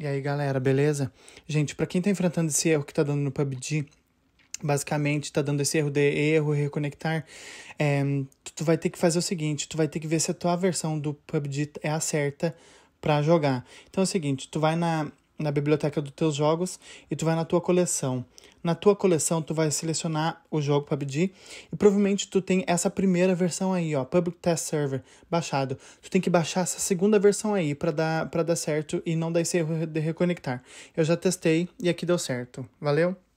E aí, galera, beleza? Gente, para quem tá enfrentando esse erro que tá dando no PUBG, basicamente tá dando esse erro de erro, reconectar, é, tu vai ter que fazer o seguinte, tu vai ter que ver se a tua versão do PUBG é a certa para jogar. Então é o seguinte, tu vai na, na biblioteca dos teus jogos e tu vai na tua coleção na tua coleção tu vai selecionar o jogo PUBG e provavelmente tu tem essa primeira versão aí, ó, Public Test Server baixado. Tu tem que baixar essa segunda versão aí para dar para dar certo e não dar esse erro de reconectar. Eu já testei e aqui deu certo. Valeu?